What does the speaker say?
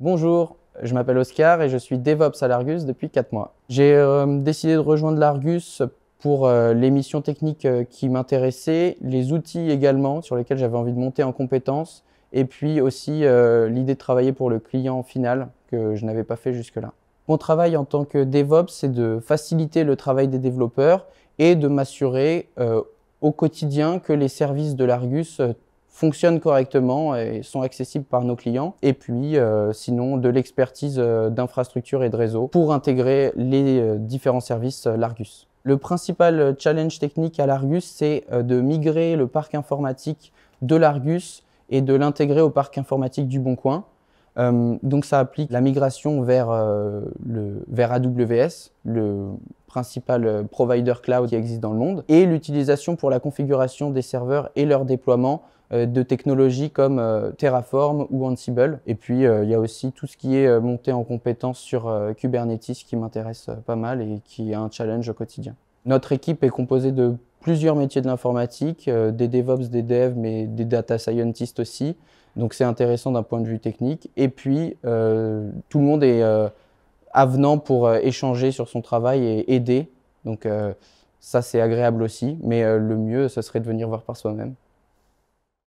Bonjour, je m'appelle Oscar et je suis DevOps à l'Argus depuis 4 mois. J'ai euh, décidé de rejoindre l'Argus pour euh, les missions techniques euh, qui m'intéressaient, les outils également sur lesquels j'avais envie de monter en compétences et puis aussi l'idée de travailler pour le client final que je n'avais pas fait jusque-là. Mon travail en tant que DevOps, c'est de faciliter le travail des développeurs et de m'assurer au quotidien que les services de l'Argus fonctionnent correctement et sont accessibles par nos clients. Et puis, euh, sinon, de l'expertise euh, d'infrastructure et de réseau pour intégrer les euh, différents services l'Argus. Le principal challenge technique à l'Argus, c'est de migrer le parc informatique de l'Argus et de l'intégrer au parc informatique du Bon Coin. donc ça applique la migration vers, le, vers AWS, le principal provider cloud qui existe dans le monde, et l'utilisation pour la configuration des serveurs et leur déploiement euh, de technologies comme euh, Terraform ou Ansible. Et puis, euh, il y a aussi tout ce qui est monté en compétences sur Kubernetes qui m'intéresse pas mal et qui est un challenge au quotidien. Notre équipe est composée de plusieurs métiers de l'informatique, des DevOps, des devs, mais des data scientists aussi. Donc c'est intéressant d'un point de vue technique. Et puis, tout le monde est avenant pour échanger sur son travail et aider. Donc ça, c'est agréable aussi. Mais le mieux, ce serait de venir voir par soi-même.